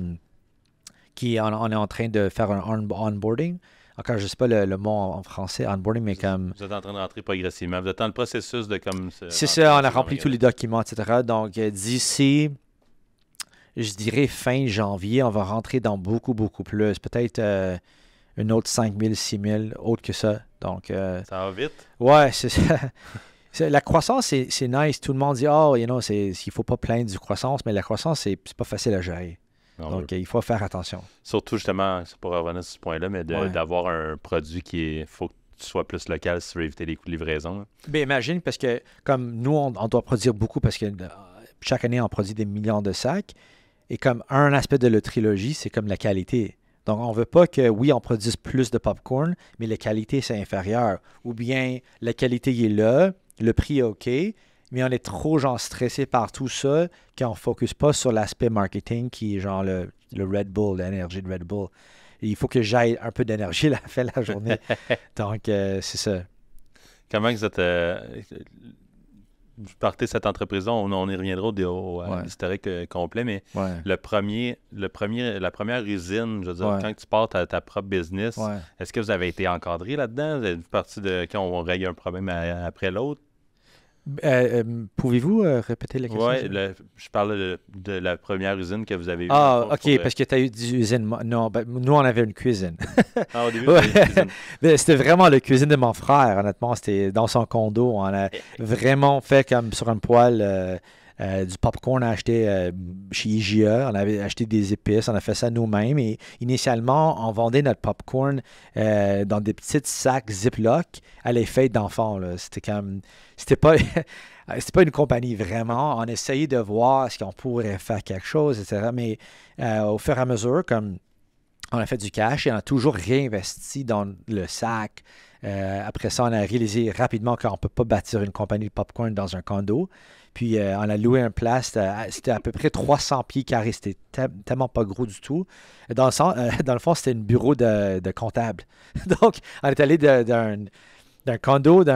qui on, est en train de faire un onboarding. Encore, je ne sais pas le, mot en français, onboarding, mais comme. Vous êtes en train de rentrer progressivement. Vous êtes dans le processus de comme. C'est ça, on a rempli tous les documents, etc. Donc, euh, d'ici, je dirais fin janvier, on va rentrer dans beaucoup, beaucoup plus. Peut-être. Euh, une autre 5000, 6000, autre que ça. Donc, euh, ça va vite. Ouais, c'est ça. *laughs* La croissance, c'est nice. Tout le monde dit, oh, you know, il ne faut pas plaindre du croissance, mais la croissance, c'est pas facile à gérer. Ah Donc, il faut faire attention. Surtout, justement, pour revenir sur ce point-là, mais d'avoir un produit qui est. faut que tu sois plus local si tu veux éviter les coûts de livraison. Ben, imagine, parce que comme nous, on, on, doit produire beaucoup parce que euh, chaque année, on produit des millions de sacs. Et comme un aspect de la trilogie, c'est comme la qualité. Donc, on ne veut pas que, oui, on produise plus de popcorn, mais la qualité, c'est inférieur. Ou bien, la qualité est là, le prix est OK, mais on est trop, genre, stressé par tout ça qu'on ne focus pas sur l'aspect marketing qui est, genre, le, Red Bull, l'énergie de Red Bull. il faut que j'aille un peu d'énergie *laughs* la fin de la journée. *laughs* Donc, euh, c'est ça. Comment vous êtes vous partez cette entreprise on, on, y reviendra au, au complet, mais le premier, le premier, la première usine, je veux dire, quand tu pars ta, ta propre business, est-ce que vous avez été encadré là-dedans? Vous êtes parti de quand on règle un problème après l'autre? Euh, euh, pouvez-vous euh, répéter la question? Oui, je parle de, la première usine que vous avez eue. Ah, OK, parce que tu as eu des usines. Non, ben, nous, on avait une cuisine. ah, au début, *laughs* cuisine. *laughs* C'était vraiment la cuisine de mon frère, honnêtement. C'était dans son condo. On a vraiment fait comme sur un poêle euh, du popcorn acheté euh, chez IGA, on avait acheté des épices, on a fait ça nous-mêmes. Et initialement, on vendait notre popcorn euh, dans des petits sacs Ziploc à les fêtes d'enfants. C'était comme. C'était pas. *laughs* c'était pas une compagnie vraiment. On essayait de voir si on pourrait faire quelque chose, etc. Mais au fur et à mesure, comme on a fait du cash et on a toujours réinvesti dans le sac. après ça, on a réalisé rapidement qu'on ne peut pas bâtir une compagnie de popcorn dans un condo. Puis euh, on a loué un place, euh, c'était à peu près 300 pieds carrés, c'était tellement pas gros du tout. Dans le, euh, *laughs* fond, c'était un bureau de, comptable. *laughs* Donc, on est allé d'un d'un condo à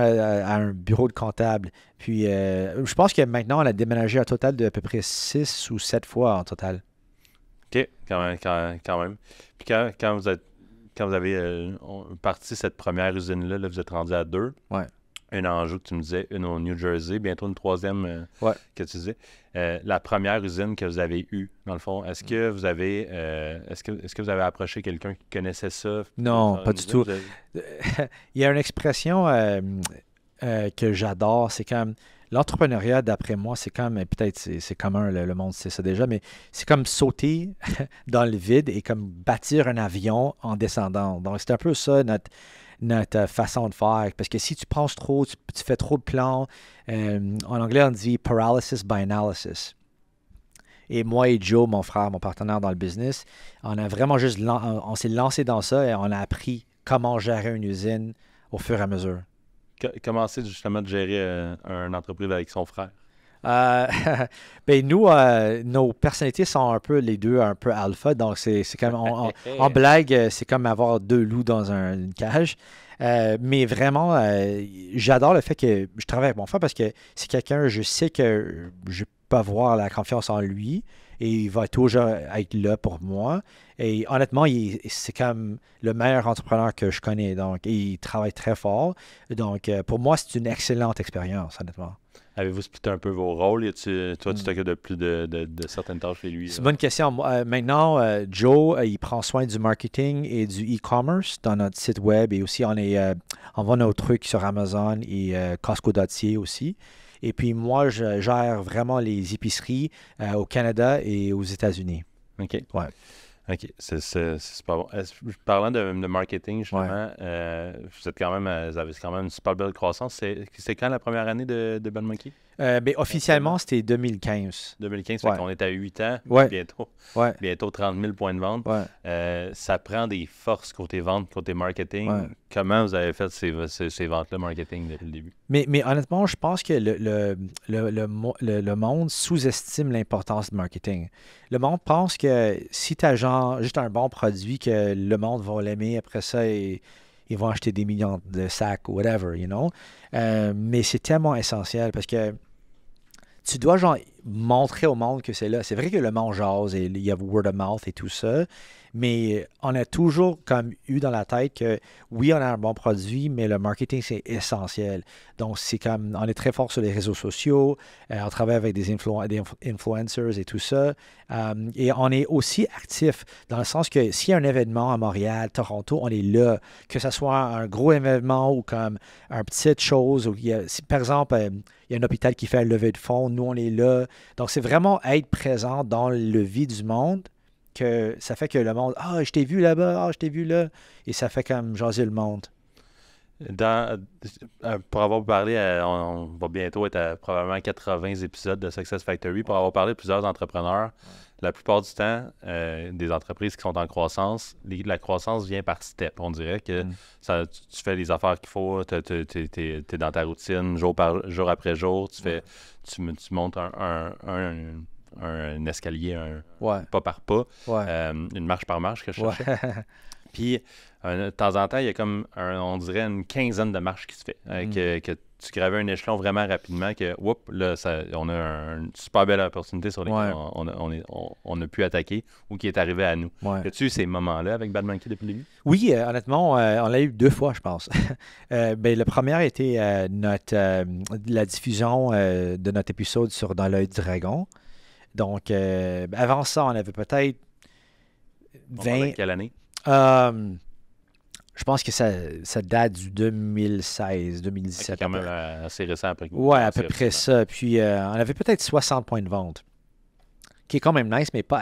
un bureau de comptable. Puis, je pense que maintenant, on a déménagé un total de à peu près 6 ou 7 fois en total. OK, quand même. Quand, même. Puis, quand, vous êtes, quand vous avez parti cette première usine-là, là, vous êtes rendu à deux. Ouais un enjeu que tu me disais, une au New Jersey, bientôt une troisième euh, que tu disais. Euh, la première usine que vous avez eue, dans le fond, est-ce mm. que vous avez euh, est-ce que, est que vous avez approché quelqu'un qui connaissait ça? Non, pas du tout. *laughs* Il y a une expression que j'adore, c'est comme l'entrepreneuriat, d'après moi, c'est comme peut-être c'est commun, le, le, monde sait ça déjà, mais c'est comme sauter *laughs* dans le vide et comme bâtir un avion en descendant. Donc c'est un peu ça notre notre euh, façon de faire. Parce que si tu penses trop, tu, fais trop de plans, euh, en anglais on dit paralysis by analysis. Et moi et Joe, mon frère, mon partenaire dans le business, on a vraiment juste, on, s'est lancé dans ça et on a appris comment gérer une usine au fur et à mesure. c'est justement de gérer euh, une entreprise avec son frère. Euh, *laughs* ben, nous, euh, nos personnalités sont un peu les deux un peu alpha, donc c'est comme on, *laughs* en blague, euh, c'est comme avoir deux loups dans une cage. mais vraiment, j'adore le fait que je travaille avec mon frère parce que c'est quelqu'un, je sais que je peux avoir la confiance en lui et il va toujours être là pour moi. Et honnêtement, c'est comme le meilleur entrepreneur que je connais. Donc, il travaille très fort. Donc, euh, pour moi, c'est une excellente expérience, honnêtement. Avez-vous splitté un peu vos rôles? Et toi, tu hmm. t'occupes de plus de, de, certaines tâches chez lui. C'est euh? bonne question. Euh, maintenant, Joe, il prend soin du marketing et du e-commerce dans notre site web et aussi on, est, on vend nos trucs sur Amazon et Costco.ca aussi. Et puis moi, je gère vraiment les épiceries euh, au Canada et aux États-Unis. OK. Ouais. OK, c'est super bon. Parlant de, marketing, justement, euh, vous, êtes quand même, euh, avez quand même une super belle croissance. C'est quand la première année de, de Monkey? Mais euh, ben, officiellement, c'était 2015. 2015, fait on est à 8 ans, bientôt. Bientôt 30 000 points de vente. Euh, ça prend des forces côté vente, côté marketing. Comment vous avez fait ces, ventes-là, marketing, depuis le début? Mais, mais honnêtement, je pense que le, le, le, monde sous-estime l'importance du marketing. Le monde pense que si tu as genre juste un bon produit, que le monde va l'aimer après ça et ils vont acheter des millions de sacs ou whatever, you know. Euh, mais c'est tellement essentiel parce que tu dois genre montrer au monde que c'est là. C'est vrai que le monde jase et il y a word of mouth et tout ça, mais euh, on a toujours comme eu dans la tête que oui, on a un bon produit, mais le marketing, c'est essentiel. Donc, c'est comme on est très fort sur les réseaux sociaux, euh, on travaille avec des, influencers et tout ça. Euh, et on est aussi actif dans le sens que s'il y a un événement à Montréal, Toronto, on est là. Que ce soit un gros événement ou comme une petite chose. Ou par exemple, il y a un hôpital qui fait un levée de fonds, nous on est là. Donc c'est vraiment être présent dans le vie du monde que ça fait que le monde Ah, je t'ai vu là-bas, ah, je t'ai vu là. Et ça fait comme jaser le monde. Euh, pour avoir parlé, on, va bientôt être à probablement 80 épisodes de Success Factory. Pour avoir parlé de plusieurs entrepreneurs, la plupart du temps, euh, des entreprises qui sont en croissance, la croissance vient par step. On dirait que mm. ça, tu, fais les affaires qu'il faut, tu es, dans ta routine jour, par, jour après jour, tu, fais, tu, montes un un escalier, un pas par pas, euh, une marche par marche que je cherchais. *laughs* Puis, de temps en temps, il y a comme, on dirait, une quinzaine de marches qui se fait. Hein, mm. que, tu gravais un échelon vraiment rapidement, que, whoop, là, on a une super belle opportunité sur laquelle on, on, a pu attaquer ou qui est arrivé à nous. As-tu eu ces moments-là avec Bad Monkey depuis le début? Oui, euh, honnêtement, euh, on l'a eu deux fois, je pense. *laughs* ben, le premier était notre, la diffusion de notre épisode sur Dans l'œil du dragon. Donc, euh, avant ça, on avait peut-être 20. quelle année? Euh, je pense que ça, date du 2016, 2017. C'est quand même euh, assez récent après Ouais, à peu près ça. Puis, on avait peut-être 60 points de vente, qui est quand même nice, mais pas,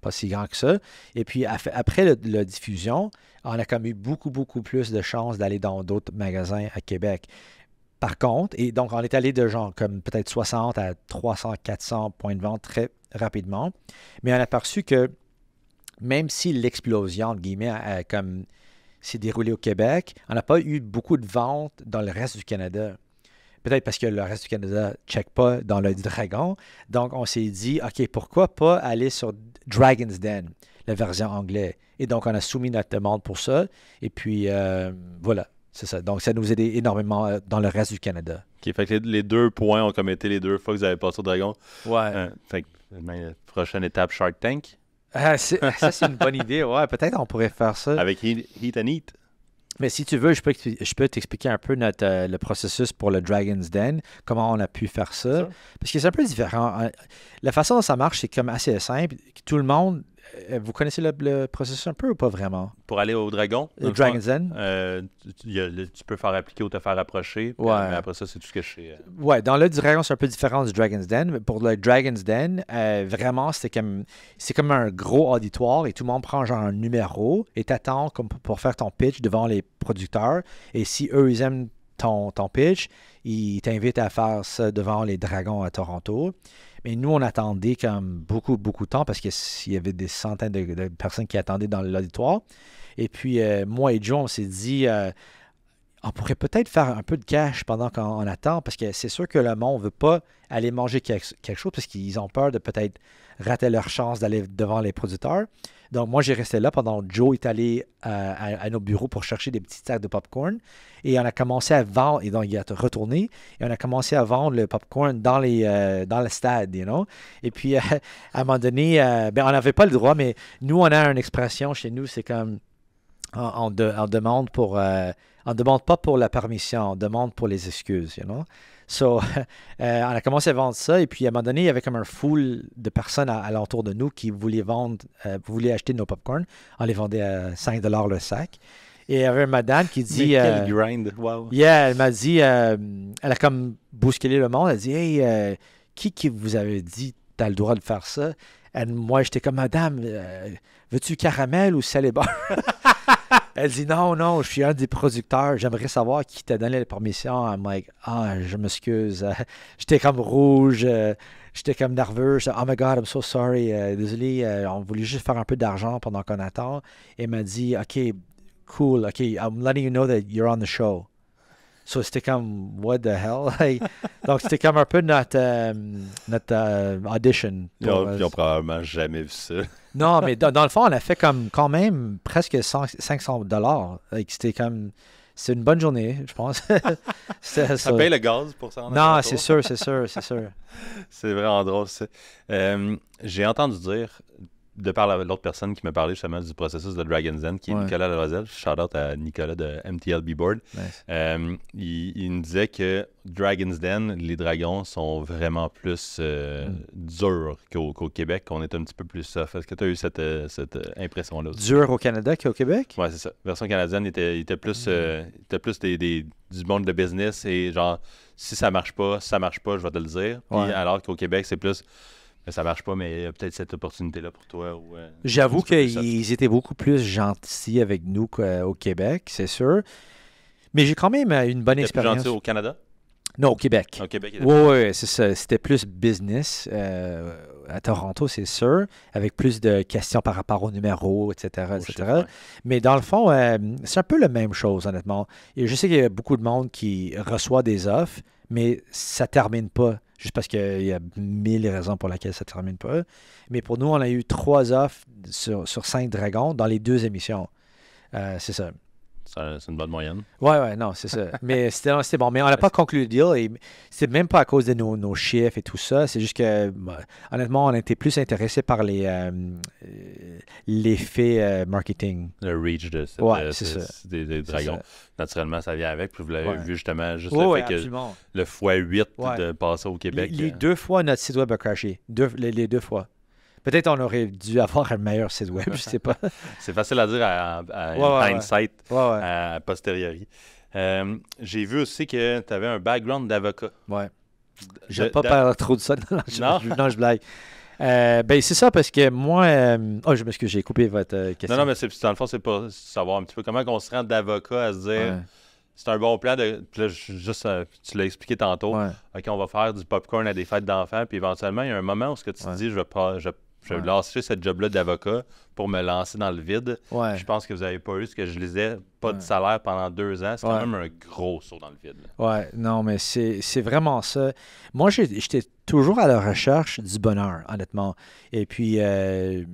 pas si grand que ça. Et puis, après la diffusion, on a comme eu beaucoup, beaucoup plus de chances d'aller dans d'autres magasins à Québec. Par contre, et donc on est allé de genre comme peut-être 60 à 300, 400 points de vente très rapidement, mais on a perçu que même si l'explosion, entre guillemets, comme s'est déroulée au Québec, on n'a pas eu beaucoup de ventes dans le reste du Canada. Peut-être parce que le reste du Canada ne check pas dans le dragon. Donc, on s'est dit, OK, pourquoi pas aller sur Dragon's Den, la version anglaise. Et donc, on a soumis notre demande pour ça. Et puis, euh, voilà. C'est ça. Donc, ça nous aidait énormément euh, dans le reste du Canada. OK. Fait que les, deux points ont commetté les deux fois que vous avez passé au Dragon. Ouais. Euh, fait que, la euh, prochaine étape, Shark Tank. Ah, *laughs* ça, c'est une bonne idée. Ouais, peut-être on pourrait faire ça. Avec Heat, and Eat. Mais si tu veux, je peux, t'expliquer un peu le processus pour le Dragon's Den, comment on a pu faire ça. Parce que c'est un peu différent. Hein. La façon dont ça marche, c'est comme assez simple. Tout le monde euh, vous connaissez le, processus un peu ou pas vraiment? Pour aller au dragon? Le Dragon's Den. Euh, tu, peux faire appliquer ou te faire approcher. Mais après ça, c'est tout ce que je sais. Euh. Ouais, dans le dragon, c'est un peu différent du Dragon's Den. pour le Dragon's Den, vraiment, c'est comme, c'est comme un gros auditoire et tout le monde prend genre un numéro et t'attends comme pour faire ton pitch devant les producteurs. Et si eux, ils aiment ton, pitch. Il t'invite à faire ça devant les Dragons à Toronto. Mais nous, on attendait comme beaucoup, beaucoup de temps parce qu'il y avait des centaines de, personnes qui attendaient dans l'auditoire. Et puis, euh, moi et Joe, on s'est dit, euh, on pourrait peut-être faire un peu de cash pendant qu'on attend parce que c'est sûr que le monde ne veut pas aller manger quelque chose parce qu'ils ont peur de peut-être rater leur chance d'aller devant les producteurs. Donc, moi, j'ai resté là pendant Joe est allé euh, à, nos bureaux pour chercher des petits sacs de popcorn. Et on a commencé à vendre, et donc il a retourné, et on a commencé à vendre le popcorn dans, les, euh, dans le stade, you know. Et puis, *laughs* à un moment donné, euh, ben, on n'avait pas le droit, mais nous, on a une expression chez nous, c'est comme. On, demande pour. on demande pas pour la permission, on demande pour les excuses, you know. So, *laughs* euh, on a commencé à vendre ça. Et puis, à un moment donné, il y avait comme un foule de personnes alentour de nous qui voulaient vendre, euh, voulaient acheter nos popcorn. On les vendait à 5 le sac. Et il y avait une madame qui dit. Euh, yeah, elle m'a dit, elle a comme bousculé le monde. Elle a dit, hey, qui, qui vous avait dit, tu t'as le droit de faire ça? Et moi, j'étais comme, madame, veux-tu caramel ou salé bar? *laughs* Elle dit non, non, je suis un des producteurs. J'aimerais savoir qui t'a donné la permission. I'm like, ah, je m'excuse. *laughs* J'étais comme rouge. Euh, j'étais comme nerveux. Oh my God, I'm so sorry. Euh, désolé, euh, on voulait juste faire un peu d'argent pendant qu'on attend. Et elle m'a dit, OK, cool. OK, I'm letting you know that you're on the show. So c'était comme, what the hell? *laughs* Donc c'était comme un peu notre, euh, notre euh, audition. ils, ont, euh, probablement jamais vu ça. *laughs* non, mais dans, le fond, on a fait comme quand même presque 500 dollars. C'était comme. C'est une bonne journée, je pense. *laughs* ça, ça paye le gaz pour ça. Non, c'est sûr, c'est sûr, c'est sûr. c'est vraiment drôle. J'ai entendu dire de par l'autre personne qui m'a parlé justement du processus de Dragon's Den, qui est Nicolas Loisel, shout out à Nicolas de MTLB Board. Euh, il, me disait que Dragon's Den, les dragons sont vraiment plus euh, mm. durs qu'au Québec, qu'on est un petit peu plus soft. Est-ce que tu as eu cette, euh, impression-là? Dur au Canada qu'au Québec? Oui, c'est ça. version canadienne était, était plus, mm. plus des, du monde de business et genre, si ça marche pas, ça marche pas, je vais te le dire. Puis, alors qu'au Québec, c'est plus ça marche pas, mais a euh, peut-être cette opportunité-là pour toi. Euh, J'avoue qu'ils étaient beaucoup plus gentils avec nous qu'au euh, Québec, c'est sûr. Mais j'ai quand même une bonne expérience. Plus gentil au Canada? Non, au Québec. Au Québec. Oui, ouais, c'est C'était plus business à Toronto, c'est sûr, avec plus de questions par rapport au numéros, etc. Mais dans le fond, euh, c'est un peu la même chose, honnêtement. Et je sais qu'il y a beaucoup de monde qui reçoit des offres, mais ça termine pas, juste parce qu'il y a mille raisons pour lesquelles ça termine pas. Mais pour nous, on a eu trois offres sur, cinq dragons dans les deux émissions. Euh, c'est ça. C'est une bonne moyenne. Oui, oui, non, c'est ça. *laughs* Mais c'était bon. Mais on n'a pas conclu le deal. Et c'est même pas à cause de nos, nos chiffres et tout ça. C'est juste que, bah, honnêtement, on était plus intéressé par les euh, euh, l'effet euh, marketing. Le reach de des, dragons. Naturellement, ça vient avec. Puis vous l'avez vu justement, juste le fait que le x8 de passer au Québec. Les, deux fois, notre site web a crashé. les deux fois. Peut-être on aurait dû avoir un meilleur site web, je sais pas. *laughs* c'est facile à dire à, hindsight, à posteriori. Euh, j'ai vu aussi que tu avais un background d'avocat. Ouais. Je ne pas parler trop de ça. Non, non, je, blague. Euh, ben, c'est ça parce que moi. Ah, Oh, je m'excuse, j'ai coupé votre question. Non, non, mais dans le fond, c'est pour savoir un petit peu comment on se rend d'avocat à se dire c'est un bon plan. De... juste, tu l'as expliqué tantôt. OK, on va faire du popcorn à des fêtes d'enfants. Puis éventuellement, il y a un moment où ce que tu dis je vais, pas je vais ce job-là d'avocat pour me lancer dans le vide. Je pense que vous n'avez pas eu ce que je lisais, pas de salaire pendant deux ans. C'est quand même un gros saut dans le vide. Oui, non, mais c'est vraiment ça. Moi, j'étais toujours à la recherche du bonheur, honnêtement. Et puis, euh,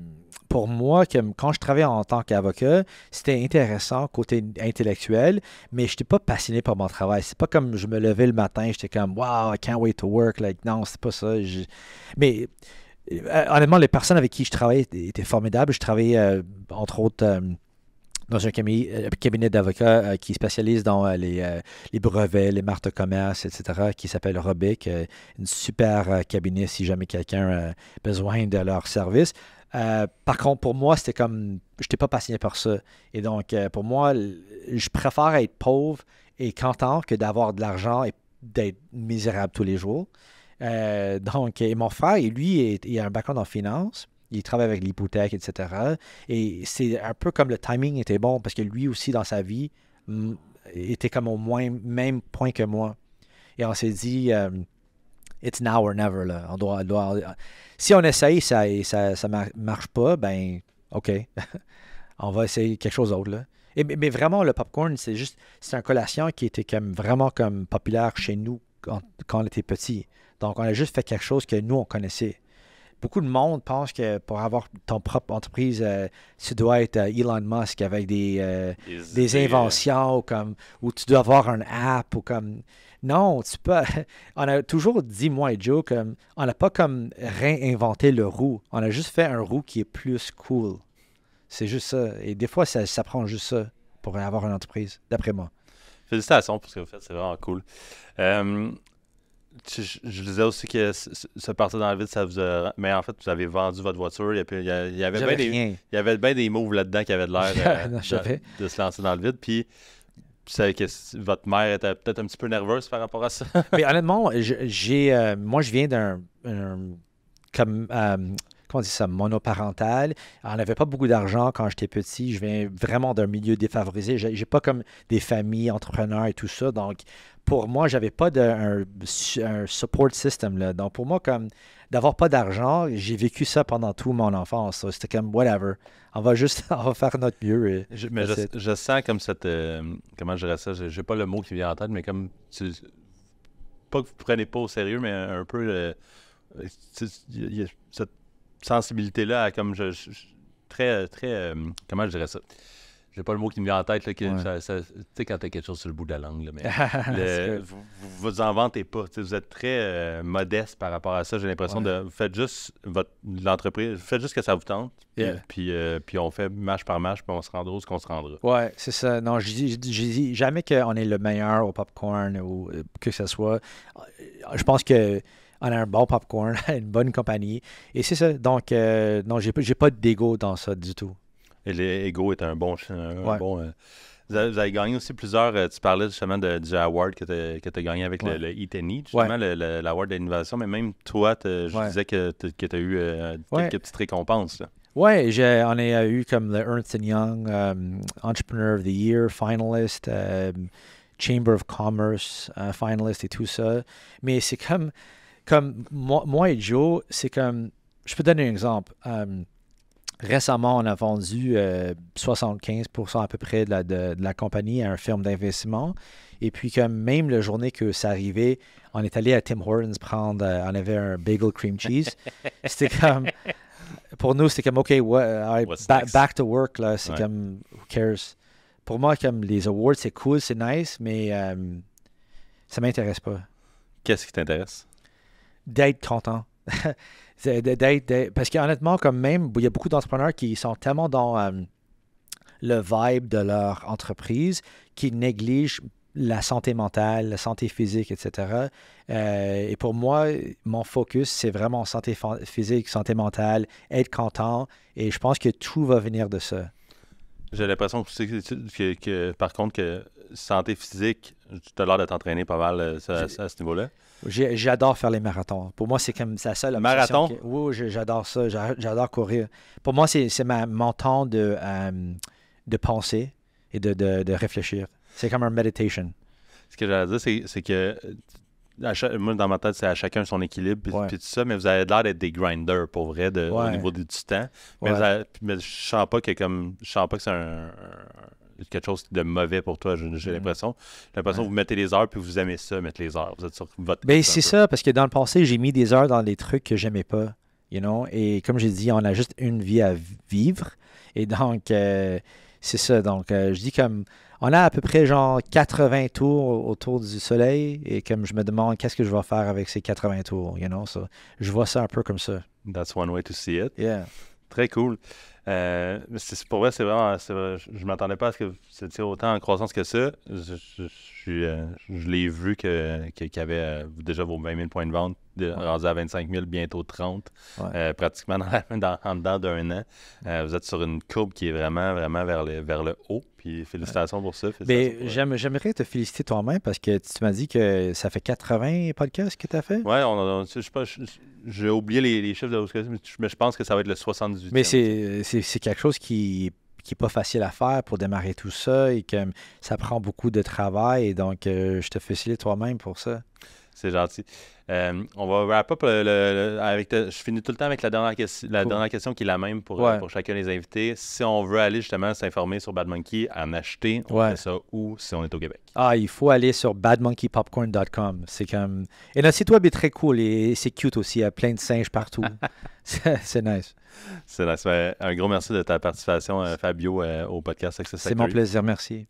pour moi, quand je travaillais en tant qu'avocat, c'était intéressant côté intellectuel, mais je n'étais pas passionné par mon travail. C'est pas comme je me levais le matin, j'étais comme, wow, I can't wait to work. Like, non, c'est pas ça. Mais euh, honnêtement, les personnes avec qui je travaillais étaient formidables. Je travaillais, euh, entre autres, euh, dans un cabinet d'avocats qui spécialise dans les, brevets, les marques de commerce, etc., qui s'appelle Robic. une super cabinet si jamais quelqu'un a besoin de leur service. par contre, pour moi, c'était comme. Je n'étais pas passionné par ça. Et donc, pour moi, je préfère être pauvre et content que d'avoir de l'argent et d'être misérable tous les jours. Euh, donc, mon frère, et lui, il a un background en finance. Il travaille avec l'hypothèque, etc. Et c'est un peu comme le timing était bon parce que lui aussi, dans sa vie, était comme au moins même point que moi. Et on s'est dit, euh, it's now or never. On doit, si on essaye ça, et ça ne marche pas, ben, OK. *laughs* on va essayer quelque chose d'autre. mais vraiment, le popcorn, c'est juste, c'est un collation qui était comme, vraiment comme populaire chez nous quand, quand on était petit. Donc, on a juste fait quelque chose que nous, on connaissait. Beaucoup de monde pense que pour avoir ton propre entreprise, euh, tu dois être euh, Elon Musk avec des, euh, hein. inventions comme, ou tu dois avoir un app ou comme. Non, tu peux. *laughs* On a toujours dit, moi et Joe, comme, on n'a pas comme réinventé le roux. On a juste fait un roue qui est plus cool. C'est juste ça. Et des fois, ça, prend juste ça pour avoir une entreprise, d'après moi. Félicitations pour ce que vous faites, c'est vraiment cool je, disais aussi que se partir dans le vide, ça vous a. Mais en fait, vous avez vendu votre voiture. Il y, avait, il y avait bien des, il y avait bien des moves là-dedans qui avaient l'air *laughs* euh, de, se lancer dans le vide. Puis. Que votre mère était peut-être un petit peu nerveuse par rapport à ça. *laughs* Mais honnêtement, j'ai, euh, moi, je viens d'un comme euh, comment on dit ça, monoparental. On n'avait pas beaucoup d'argent quand j'étais petit. Je viens vraiment d'un milieu défavorisé. J'ai pas comme des familles entrepreneurs et tout ça. Donc, pour moi, j'avais pas de, un, support system. Donc, pour moi, comme d'avoir pas d'argent, j'ai vécu ça pendant tout mon enfance. C'était comme whatever. On va juste *laughs* on faire notre mieux. je, mais je, sens comme cette. Euh, comment je dirais ça J'ai pas le mot qui vient en tête, mais comme. pas que vous ne prenez pas au sérieux, mais un, peu. Euh, cette sensibilité-là, comme je, très. très euh, comment je dirais ça j'ai pas le mot qui me vient en tête, là, tu sais, quand t'as quelque chose sur le bout de la langue, mais *laughs* vous, vous en vantez pas. Vous êtes très euh, modeste par rapport à ça. J'ai l'impression de. Vous faites juste votre l'entreprise, faites juste que ça vous tente, puis, euh, puis, on fait match par match, puis on se rendra où ce qu'on se rendra. Ouais, c'est ça. Non, je dis, jamais qu'on est le meilleur au popcorn ou euh, que ce soit. Je pense que on a un bon popcorn, *laughs* une bonne compagnie. Et c'est ça. Donc, non, j'ai pas d'ego dans ça du tout. Et l'ego est un bon. Euh, vous, avez, gagné aussi plusieurs. Euh, tu parlais justement du award que tu as gagné avec le, e, e justement justement, l'award de Mais même toi, je disais que tu as eu euh, quelques petites récompenses. Ouais, Oui, on a eu comme le Ernst Young Entrepreneur of the Year, finalist, Chamber of Commerce, finalist et tout ça. Mais c'est comme, comme moi, moi et Joe, c'est comme, je peux donner un exemple. Récemment, on a vendu 75% euh, à peu près de la, compagnie à un firm d'investissement. Et puis, comme même la journée que ça arrivait, on est allé à Tim Hortons prendre, euh, on avait un bagel cream cheese. *laughs* C'était comme, pour nous, c'était comme, OK, euh, back to work, là. C'est comme, who cares? Pour moi, comme les awards, c'est cool, c'est nice, mais ça ça m'intéresse pas. Qu'est-ce qui t'intéresse? D'être content. *laughs* parce qu'honnêtement, comme même, il y a beaucoup d'entrepreneurs qui sont tellement dans euh, le vibe de leur entreprise qu'ils négligent la santé mentale, la santé physique, etc. Euh, et pour moi, mon focus, c'est vraiment santé physique, santé mentale, être content. Et je pense que tout va venir de ça. J'ai l'impression que, par contre, que santé physique, tu as l'air de t'entraîner pas mal euh, à ce niveau-là. J'adore faire les marathons. Pour moi, c'est comme ça seule Marathon? Oui, j'adore ça. J'adore courir. Pour moi, c'est mon temps de, euh, de penser et de, réfléchir. C'est comme un meditation. Ce que j'allais dire, c'est que moi, dans ma tête, c'est à chacun son équilibre, puis, tout ça, mais vous avez l'air d'être des grinders, pour vrai, au niveau du, temps. Mais, mais je sens pas que comme sens pas que c'est un, quelque chose de mauvais pour toi, j'ai l'impression. J'ai l'impression que vous mettez les heures puis vous aimez ça, mettre les heures. Vous êtes sur votre. Ben, c'est ça, parce que dans le passé, j'ai mis des heures dans des trucs que j'aimais pas. You know? Et comme j'ai dit, on a juste une vie à vivre. Et donc, euh, c'est ça. Donc, euh, je dis comme. On a à peu près genre 80 tours autour du soleil et comme je me demande qu'est-ce que je vais faire avec ces 80 tours, you know, je vois ça un peu comme ça. That's one way to see it. Yeah. Très cool. Euh, c'est, pour vrai, c'est vraiment. je ne m'attendais pas à ce que tire autant en croissance que ça. Je, je, je, euh, l'ai vu que, qu'il y avait euh, déjà vos 20 000 points de vente de, rendu à 25 000, bientôt 30, euh, pratiquement *laughs* dans, en dedans d'un an. Euh, vous êtes sur une courbe qui est vraiment, vraiment vers le, vers le haut. Puis félicitations pour ça. Félicitations J'aimerais te féliciter toi-même parce que tu m'as dit que ça fait 80 podcasts que tu as fait. Oui, on, j'ai oublié les, chiffres de mais je pense que ça va être le 78 Mais c'est quelque chose qui n'est pas facile à faire pour démarrer tout ça et que ça prend beaucoup de travail. donc, euh, je te félicite toi-même pour ça. C'est gentil. Euh, on va wrap up euh, avec. je finis tout le temps avec la dernière, la dernière question qui est la même pour, euh, pour chacun des invités. Si on veut aller justement s'informer sur Bad Monkey, en acheter, on fait ça où si on est au Québec? Ah, il faut aller sur badmonkeypopcorn.com. C'est comme. Et le site web est très cool et c'est cute aussi. Il y a plein de singes partout. *laughs* c'est nice. C'est nice. Ben, un gros merci de ta participation, Fabio, au podcast Access C'est mon plaisir. Merci.